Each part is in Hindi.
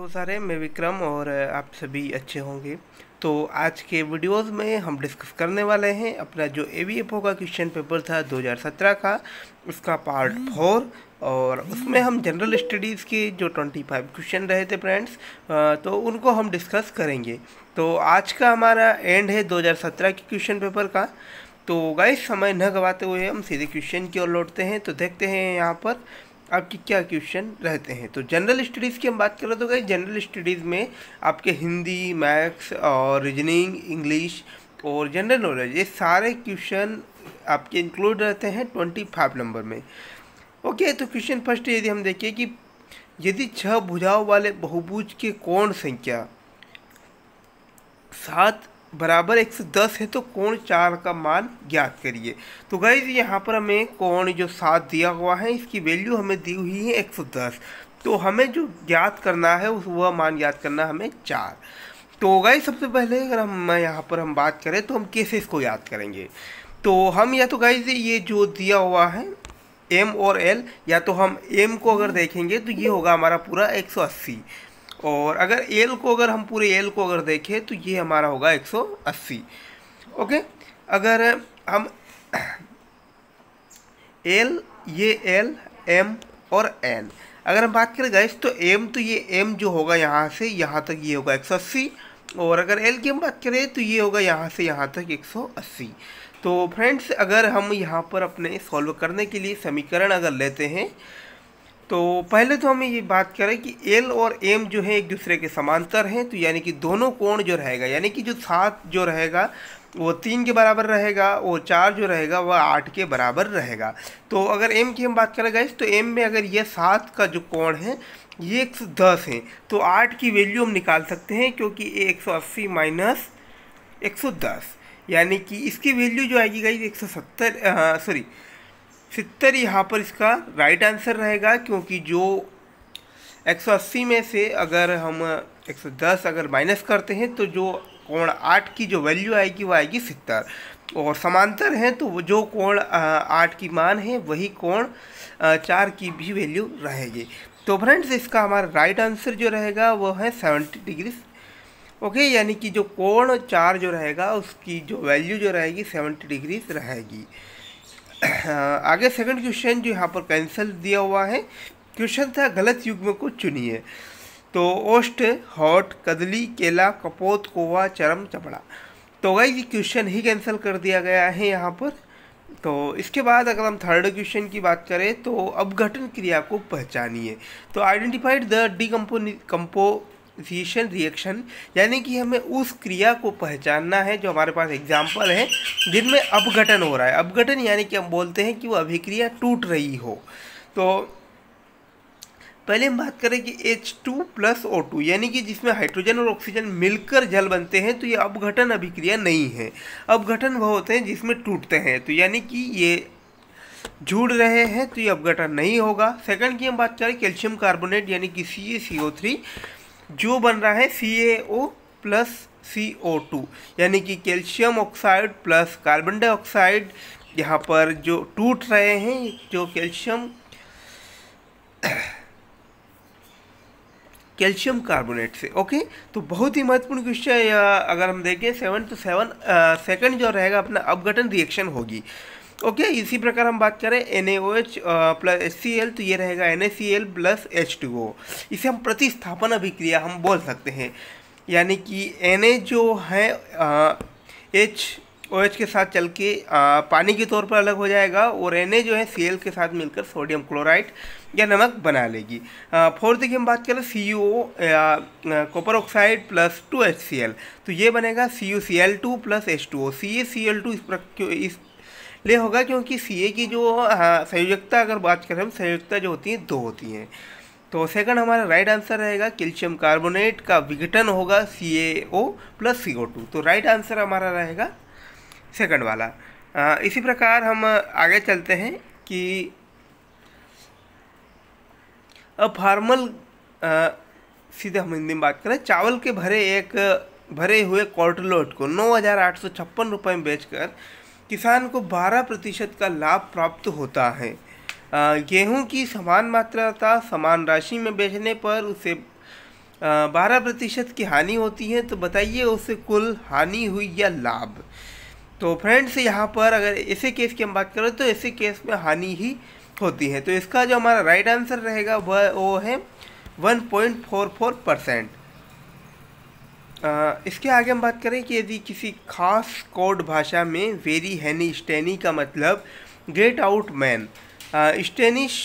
तो सारे मैं विक्रम और आप सभी अच्छे होंगे तो आज के वीडियोस में हम डिस्कस करने वाले हैं अपना जो ए वी एफ ओ का क्वेश्चन पेपर था 2017 का उसका पार्ट हम्म। फोर और हम्म। उसमें हम जनरल स्टडीज़ के जो 25 क्वेश्चन रहे थे फ्रेंड्स तो उनको हम डिस्कस करेंगे तो आज का हमारा एंड है 2017 के क्वेश्चन पेपर का तो गाइस समय न गवाते हुए हम सीधे क्वेश्चन की ओर लौटते हैं तो देखते हैं यहाँ पर आपके क्या क्वेश्चन रहते हैं तो जनरल स्टडीज़ की हम बात करें तो गई जनरल स्टडीज़ में आपके हिंदी मैथ्स और रीजनिंग इंग्लिश और जनरल नॉलेज ये सारे क्वेश्चन आपके इंक्लूड रहते हैं ट्वेंटी फाइव नंबर में ओके तो क्वेश्चन फर्स्ट यदि हम देखें कि यदि छह भुजाओं वाले बहुभुज के कोण संख्या सात बराबर 110 है तो कोण चार का मान ज्ञात करिए तो गाइज यहाँ पर हमें कोण जो सात दिया हुआ है इसकी वैल्यू हमें दी हुई है 110 तो हमें जो ज्ञात करना है उस वह मान ज्ञात करना हमें चार तो गाइज सबसे पहले अगर हम यहाँ पर हम बात करें तो हम कैसे इसको याद करेंगे तो हम या तो गाइज ये जो दिया हुआ है एम और एल या तो हम एम को अगर देखेंगे तो ये होगा हमारा पूरा अस्सी और अगर एल को अगर हम पूरे एल को अगर देखें तो ये हमारा होगा 180 ओके अगर हम एल ये एल एम और एन अगर हम बात करें गैस तो एम तो ये एम जो होगा यहाँ से यहाँ तक ये होगा 180 और अगर एल की हम बात करें तो ये होगा यहाँ से यहाँ तक 180 तो फ्रेंड्स अगर हम यहाँ पर अपने सॉल्व करने के लिए समीकरण अगर लेते हैं तो पहले तो हमें ये बात करें कि एल और एम जो है एक दूसरे के समांतर हैं तो यानी कि दोनों कोण जो रहेगा यानी कि जो सात जो रहेगा वो तीन के बराबर रहेगा और चार जो रहेगा वह आठ के बराबर रहेगा तो अगर एम की हम बात करें गए तो एम में अगर ये सात का जो कोण है ये एक सौ दस है तो आठ की वैल्यू हम निकाल सकते हैं क्योंकि ये एक सौ अस्सी माइनस एक सौ दस यानी कि इसकी वैल्यू जो आएगी गई एक सौ सत्तर सॉरी सितर यहाँ पर इसका राइट आंसर रहेगा क्योंकि जो 180 में से अगर हम 110 अगर माइनस करते हैं तो जो कोण आठ की जो वैल्यू आएगी वो आएगी सितर और समांतर हैं तो जो कोण आठ की मान है वही कोण चार की भी वैल्यू रहेगी तो फ्रेंड्स इसका हमारा राइट आंसर जो रहेगा वो है सेवेंटी डिग्री ओके यानी कि जो कोण चार जो रहेगा उसकी जो वैल्यू जो रहेगी सेवेंटी डिग्रीज रहेगी आगे सेकंड क्वेश्चन जो यहाँ पर कैंसिल दिया हुआ है क्वेश्चन था गलत युग्म को चुनिए तो ओस्ट हॉट कदली केला कपोत कोवा चरम चपड़ा तो वही ये क्वेश्चन ही कैंसिल कर दिया गया है यहाँ पर तो इसके बाद अगर हम थर्ड क्वेश्चन की बात करें तो अपघटन क्रिया को पहचानिए तो identified the decomposition reaction यानी कि हमें उस क्रिया को पहचानना है जो हमारे पास एग्जाम्पल है जिनमें अपघटन हो रहा है अपघटन यानी कि हम बोलते हैं कि वो अभिक्रिया टूट रही हो तो पहले हम बात करें कि H two plus O two यानी कि जिसमें हाइड्रोजन और ऑक्सीजन मिलकर जल बनते हैं तो ये अपघटन अभिक्रिया नहीं है अपघटन वह होते हैं जिसमें टूटते हैं तो यानी कि ये जुड़ रहे हैं तो ये अपघटन नहीं होगा सेकंड की हम बात करें कैल्शियम कार्बोनेट यानी कि सी ए सी ओ थ्री जो बन रहा है सी A O plus C O two यानी कि calcium oxide plus carbon dioxide यहाँ पर जो टूट रहे हैं जो कैल्शियम कैल्शियम कार्बोनेट से ओके तो बहुत ही महत्वपूर्ण क्वेश्चन अगर हम देखें सेवन तो सेवन सेकंड जो रहेगा अपना अपघटन रिएक्शन होगी ओके okay, इसी प्रकार हम बात करें N A O H plus H C L तो ये रहेगा N A C L plus H two O इसे हम प्रतिस्थापन अभिक्रिया हम बोल सकते हैं यानी कि एन ए जो है एच ओ एच के साथ चल के आ, पानी के तौर पर अलग हो जाएगा और एन जो है सी एल के साथ मिलकर सोडियम क्लोराइड या नमक बना लेगी फोर्थ की हम बात करें C U O copper oxide plus two H C L तो ये बनेगा C U C L two plus H two O C A C L two इस लिए होगा क्योंकि सी की जो हाँ, संयोजकता अगर बात करें हम संयोजकता जो होती हैं दो होती हैं तो सेकंड हमारा राइट आंसर रहेगा कैल्शियम कार्बोनेट का विघटन होगा C A O plus C O two तो राइट आंसर हमारा रहेगा सेकंड वाला आ, इसी प्रकार हम आगे चलते हैं कि अब फार्मल सीधे हम हिंदी में बात करें चावल के भरे एक भरे हुए क्वार्टलोट को नौ हज़ार आठ सौ छप्पन रुपये में बेचकर किसान को 12 प्रतिशत का लाभ प्राप्त होता है गेहूं की समान मात्रा समान राशि में बेचने पर उसे बारह प्रतिशत की हानि होती है तो बताइए उससे कुल हानि हुई या लाभ तो फ्रेंड्स यहाँ पर अगर ऐसे केस की हम बात करें तो ऐसे केस में हानि ही होती है तो इसका जो हमारा राइट आंसर रहेगा वह वो है 1.44 परसेंट इसके आगे हम बात करें कि यदि किसी खास कोड भाषा में वेरी हैनी स्टेनी का मतलब गेट आउट मैन स्टेनिश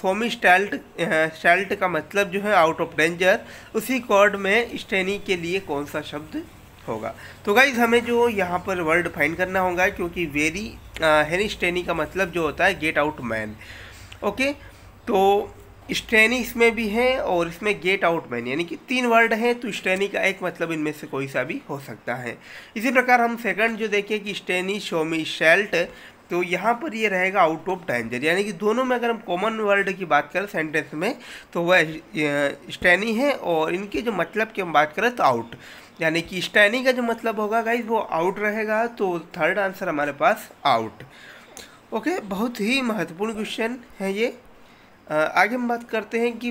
सोमी स्टैल्ट स्टैल्ट का मतलब जो है आउट ऑफ डेंजर उसी कोड में स्टेनी के लिए कौन सा शब्द होगा तो गाइज हमें जो यहाँ पर वर्ड फाइंड करना होगा क्योंकि वेरी हैनी स्टेनी का मतलब जो होता है गेट आउट मैन ओके तो स्टैनी इसमें भी है और इसमें गेट आउट मैन यानी कि तीन वर्ड हैं तो स्टैनी का एक मतलब इनमें से कोई सा भी हो सकता है इसी प्रकार हम सेकंड जो देखें कि स्टेनी शोमी शेल्ट तो यहाँ पर ये रहेगा आउट ऑफ डेंजर यानी कि दोनों में अगर हम कॉमन वर्ड की बात करें सेंटेंस में तो वह स्टैनी है और इनके जो मतलब की हम बात करें तो आउट यानी कि स्टैनी का जो मतलब होगा गाइज वो आउट रहेगा तो थर्ड आंसर हमारे पास आउट ओके बहुत ही महत्वपूर्ण क्वेश्चन है ये आगे हम बात करते हैं कि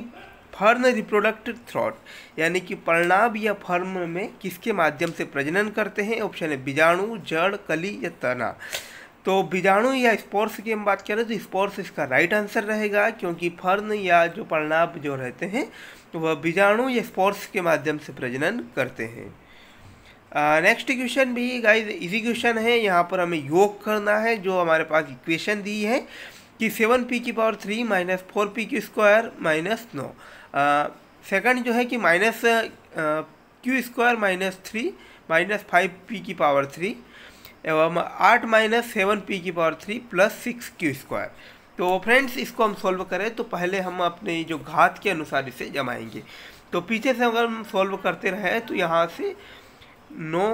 फर्न रिप्रोडक्टिव थ्रॉट यानी कि परिणाम या फर्म में किसके माध्यम से प्रजनन करते हैं ऑप्शन है बीजाणु जड़ कली या तना तो बीजाणु या स्पोर्स की हम बात करें तो स्पोर्स इसका राइट आंसर रहेगा क्योंकि फर्न या जो परिणाम जो रहते हैं तो वह बीजाणु या स्पोर्स के माध्यम से प्रजनन करते हैं नेक्स्ट क्वेश्चन भी गाइस इजी क्वेश्चन है यहाँ पर हमें योग करना है जो हमारे पास इक्वेशन दी है कि सेवन पी की power three minus four P की स्क्वायर माइनस नौ सेकंड जो है कि minus Q square minus three minus five P की पावर थ्री एवं आठ माइनस सेवन पी की power three plus six Q square तो फ्रेंड्स इसको हम सॉल्व करें तो पहले हम अपने जो घात के अनुसार इसे जमाएंगे तो पीछे से अगर हम सॉल्व करते रहें तो यहाँ से नौ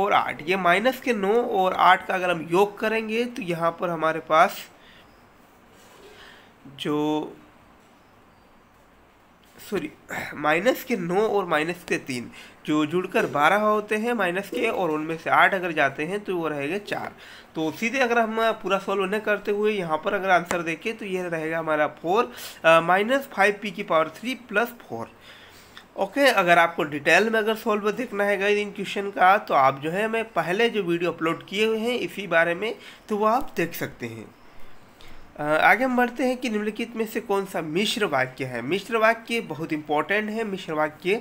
और आठ ये माइनस के नौ और आठ का अगर हम योग करेंगे तो यहाँ पर हमारे पास जो सॉरी माइनस के नौ और माइनस के तीन जो जुड़कर बारह होते हैं माइनस के और उनमें से आठ अगर जाते हैं तो वो रहेगा चार तो सीधे अगर हम पूरा सॉल्व नहीं करते हुए यहाँ पर अगर आंसर देखें तो ये रहेगा हमारा फोर माइनस फाइव पी की power three plus four okay okay, अगर आपको डिटेल में अगर सॉल्व देखना है इन क्वेश्चन का तो आप जो है मैं पहले जो वीडियो अपलोड किए हुए हैं इसी बारे में तो वो आप देख सकते हैं आगे हम बढ़ते हैं कि निम्नलिखित में से कौन सा मिश्र वाक्य है मिश्र वाक्य बहुत इंपॉर्टेंट है मिश्र वाक्य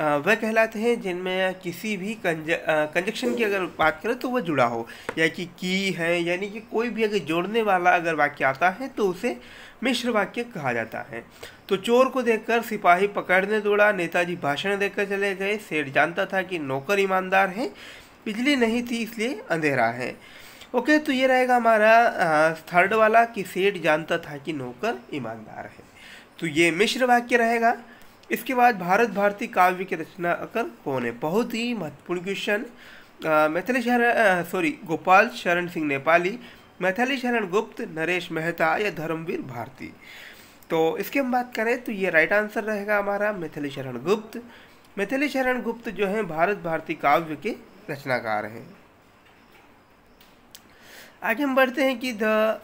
वह कहलाते हैं जिनमें किसी भी कंज कंजक्शन की अगर बात करें तो वह जुड़ा हो या कि की है यानी कि कोई भी अगर जोड़ने वाला अगर वाक्य आता है तो उसे मिश्र वाक्य कहा जाता है तो चोर को देखकर सिपाही पकड़ने दौड़ा नेताजी भाषण देकर चले गए सेठ जानता था कि नौकर ईमानदार है बिजली नहीं थी इसलिए अंधेरा है ओके तो ये रहेगा हमारा थर्ड वाला कि सेठ जानता था कि नौकर ईमानदार है तो ये मिश्र वाक्य रहेगा इसके बाद भारत भारती काव्य की रचना अकर कौन है बहुत ही महत्वपूर्ण क्वेश्चन मैथिली शरण सॉरी गोपाल शरण सिंह नेपाली मैथिली शरण गुप्त नरेश मेहता या धर्मवीर भारती तो इसकी हम बात करें तो ये राइट आंसर रहेगा हमारा मैथिली शरण गुप्त मैथिली शरण गुप्त जो है भारत भारती काव्य के रचनाकार हैं आगे हम बढ़ते हैं कि the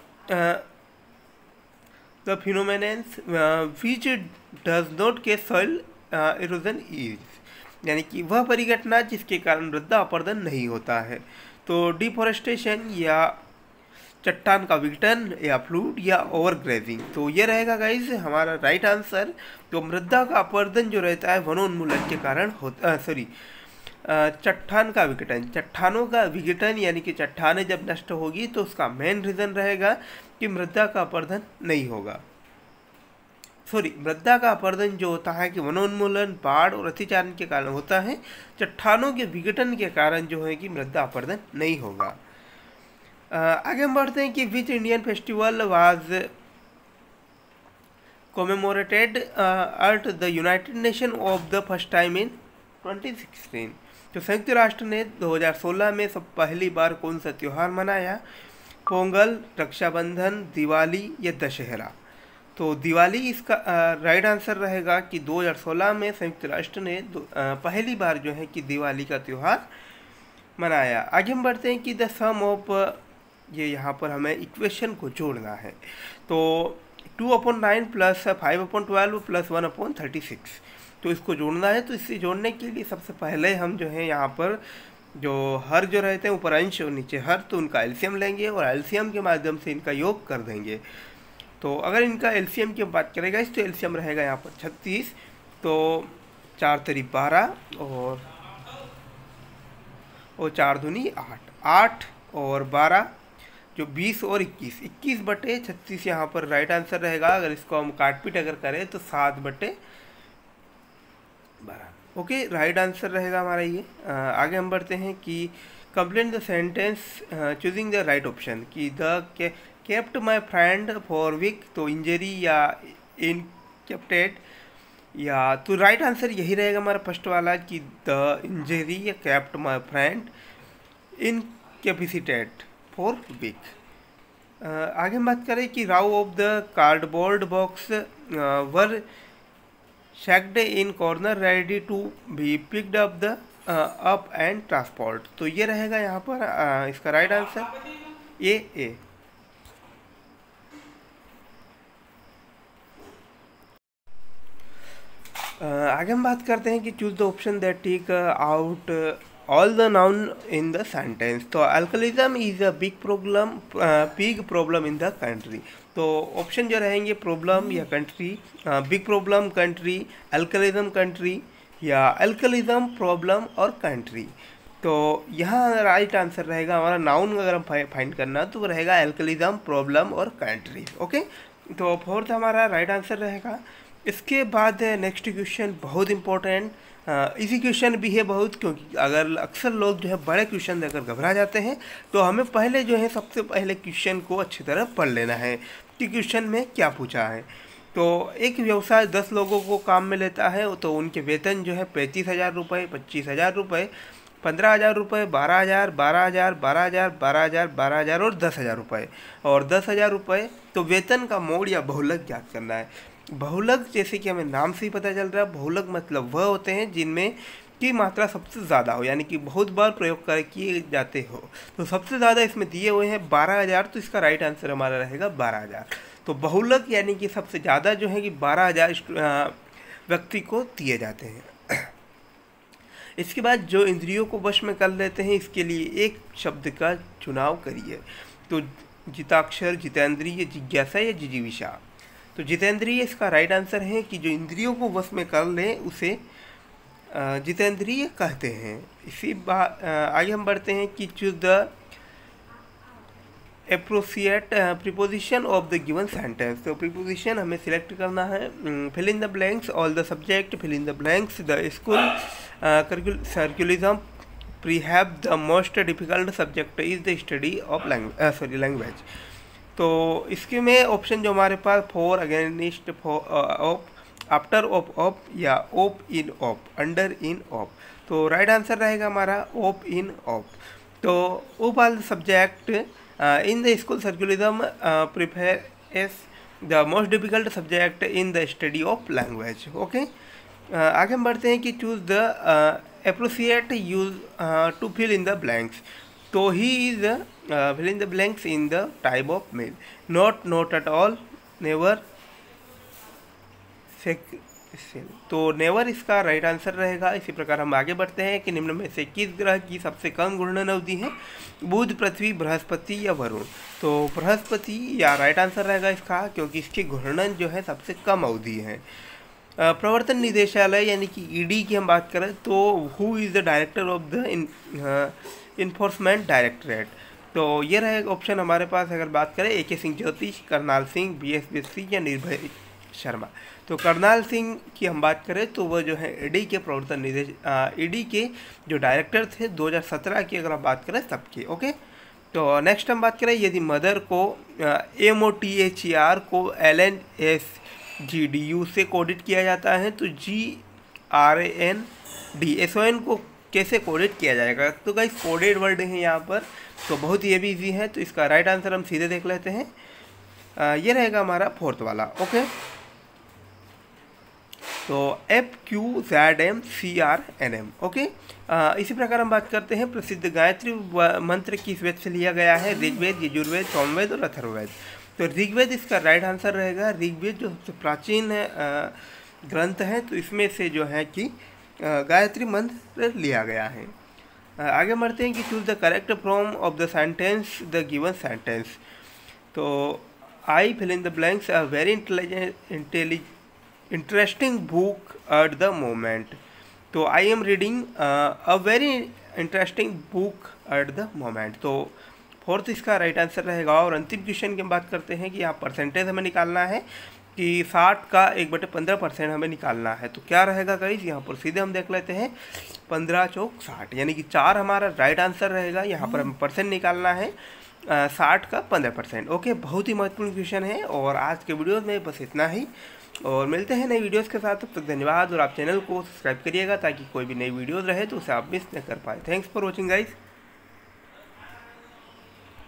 the phenomenons which does not cause soil erosion is यानी कि वह परिघटना जिसके कारण वृद्धा अपर्दन नहीं होता है तो डिफॉरेस्टेशन या चट्टान का विघटन या फ्लूड या ओवरग्रेजिंग तो ये रहेगा गाइज हमारा राइट आंसर तो मृदा का अपर्दन जो रहता है वनोन्मूलन के कारण होता सॉरी uh, चट्टान का विघटन चट्टानों का विघटन यानी कि चट्टानें जब नष्ट होगी तो उसका मेन रीज़न रहेगा कि मृदा का अपर्धन नहीं होगा सॉरी मृदा का अपर्धन जो होता है कि वनोन्मूलन बाढ़ और अतिचारण के कारण होता है चट्टानों के विघटन के कारण जो है कि मृदा अपर्धन नहीं होगा आगे हम बढ़ते हैं कि which Indian festival was commemorated at the United Nation of the first time in 2016. तो संयुक्त राष्ट्र ने 2016 में सब पहली बार कौन सा त्यौहार मनाया पोंगल रक्षाबंधन दिवाली या दशहरा तो दिवाली इसका राइट आंसर रहेगा कि 2016 में संयुक्त राष्ट्र ने पहली बार जो है कि दिवाली का त्यौहार मनाया आगे हम बढ़ते हैं कि द सम ऑफ ये यहाँ पर हमें इक्वेशन को जोड़ना है तो two point nine plus five point twelve plus one point thirty six तो इसको जोड़ना है तो इससे जोड़ने के लिए सबसे पहले हम जो है यहाँ पर जो हर जो रहते हैं ऊपर अंश और नीचे हर तो उनका एल्शियम लेंगे और एल्शियम के माध्यम से इनका योग कर देंगे तो अगर इनका एल्सियम की बात करेगा इस तो एल्शियम रहेगा यहाँ पर छत्तीस तो चार तरी बारह और और चार धुनी आठ आठ और बारह जो बीस और इक्कीस इक्कीस बटे छत्तीस यहाँ पर राइट आंसर रहेगा अगर इसको हम काटपीट अगर करें तो सात बटे बारह ओके राइट आंसर रहेगा हमारा ये आ, आगे हम बढ़ते हैं कि complete the sentence choosing the right option कि the kept my friend for week तो इंजरी या इन कैप्टेड या तो राइट आंसर यही रहेगा हमारा फर्स्ट वाला कि द इंजरी या kept my friend incapacitated for week आगे हम बात करें कि rows of the cardboard box were stacked in corner ready to be picked up the up and transport तो ये रहेगा यहाँ पर uh, इसका राइट आंसर ए ए आगे हम बात करते हैं कि choose the option that take out all the noun in the sentence so alcoholism is a big problem uh, big problem in the country तो ऑप्शन जो रहेंगे प्रॉब्लम या country big problem country alcoholism country या अल्कलिज्म प्रॉब्लम और कंट्री तो यहाँ राइट आंसर रहेगा हमारा नाउन अगर हम फाइंड करना तो रहेगा एल्कलिज्म प्रॉब्लम और कंट्री ओके तो फोर्थ हमारा राइट आंसर रहेगा इसके बाद नेक्स्ट क्वेश्चन बहुत इंपॉर्टेंट हाँ, इजी क्वेश्चन भी है बहुत क्योंकि अगर अक्सर लोग जो है बड़े क्वेश्चन देकर घबरा जाते हैं तो हमें पहले जो है सबसे पहले क्वेश्चन को अच्छी तरह पढ़ लेना है कि क्वेश्चन में क्या पूछा है तो एक व्यवसाय दस लोगों को काम में लेता है तो उनके वेतन जो है पैंतीस हज़ार रुपये पच्चीस हज़ार रुपये पंद्रह हज़ार रुपये बारह हज़ार बारह हज़ार बारह हज़ार बारह हज़ार बारह हज़ार और दस हज़ार रुपये और दस हज़ार रुपये तो वेतन का मोड़ या बहुलक ज्ञात करना है बहुलक जैसे कि हमें नाम से ही पता चल रहा है बहुलक मतलब वह होते हैं जिनमें की मात्रा सबसे ज़्यादा हो यानी कि बहुत बार प्रयोग कर किए जाते हो तो सबसे ज़्यादा इसमें दिए हुए हैं बारह हज़ार तो इसका राइट आंसर हमारा रहेगा बारह हज़ार तो बहुलक यानी कि सबसे ज़्यादा जो है कि बारह हज़ार व्यक्ति को दिए जाते हैं इसके बाद जो इंद्रियों को वश में कर लेते हैं इसके लिए एक शब्द का चुनाव करिए तो जिताक्षर जितेंद्रीय जिज्ञासा या जिजीविषा तो जितेंद्रिय इसका राइट आंसर है कि जो इंद्रियों को वश में कर लें उसे जितेंद्रिय कहते हैं इसी बात आगे हम बढ़ते हैं कि choose the appropriate preposition of the given sentence तो प्रिपोजिशन हमें सिलेक्ट करना है fill in the blanks all the subject fill in the blanks the school curriculum pre have the most difficult subject is the study of language sorry language तो इसके में ऑप्शन जो हमारे पास for against of after of of या of in of under in of तो राइट आंसर रहेगा हमारा ओप इन ऑप तो of all subject in the school curriculum prefer as the most difficult subject in the study of language okay आगे हम बढ़ते हैं कि choose the appropriate use to fill in the blanks तो he is uh, fill in the blanks in the type of mail not not at all never तो नेवर इसका राइट आंसर रहेगा इसी प्रकार हम आगे बढ़ते हैं कि निम्न में से किस ग्रह की सबसे कम घूर्णन अवधि है बुध पृथ्वी बृहस्पति या वरुण तो बृहस्पति या राइट आंसर रहेगा इसका क्योंकि इसकी घूर्णन जो है सबसे कम अवधि है प्रवर्तन निदेशालय यानी कि ईडी e की हम बात करें तो who is the director of the enforcement directorate तो ये रहेगा ऑप्शन हमारे पास अगर बात करें ए K Singh Jyotish Karnal Singh B S B या निर्भय शर्मा तो करनाल सिंह की हम बात करें तो वह जो है ईडी e के प्रवर्तन निदेश ईडी e के जो डायरेक्टर थे 2017 की अगर हम बात करें सबके ओके तो नेक्स्ट हम बात करें यदि मदर को M O T H E R को L N S G D U से कोडिट किया जाता है तो G R N D S O N को कैसे कोडेड किया जाएगा तो गाइस कोडेड वर्ड है यहाँ पर तो बहुत ही ये भी ईजी है तो इसका राइट आंसर हम सीधे देख लेते हैं आ, ये रहेगा हमारा फोर्थ वाला ओके तो F Q Z M C R N M okay आ, इसी प्रकार हम बात करते हैं प्रसिद्ध गायत्री मंत्र किस वेद से लिया गया है ऋग्वेद यजुर्वेद सोमवेद और अथर्वेद तो ऋग्वेद इसका राइट आंसर रहेगा ऋग्वेद जो सबसे प्राचीन ग्रंथ है तो इसमें से जो है कि गायत्री मंत्र लिया गया है आगे बढ़ते हैं कि choose the correct form of the sentence the given sentence तो I fill in the blanks a very intelligent intelli interesting book at the moment तो I am reading a very interesting book at the moment तो फोर्थ इसका राइट आंसर रहेगा और अंतिम क्वेश्चन की हम बात करते हैं कि यहाँ परसेंटेज हमें निकालना है कि साठ का एक बटे पंद्रह परसेंट हमें निकालना है तो क्या रहेगा गाइज यहाँ पर सीधे हम देख लेते हैं पंद्रह चौक साठ यानी कि चार हमारा राइट आंसर रहेगा यहाँ पर हमें परसेंट निकालना है साठ का पंद्रह परसेंट ओके बहुत ही महत्वपूर्ण क्वेश्चन है और आज के वीडियोज़ में बस इतना ही और मिलते हैं नई वीडियोज़ के साथ तब तक धन्यवाद और आप चैनल को सब्सक्राइब करिएगा ताकि कोई भी नई वीडियोज़ रहे तो उसे आप मिस न कर पाए थैंक्स फॉर वॉचिंग गाइज़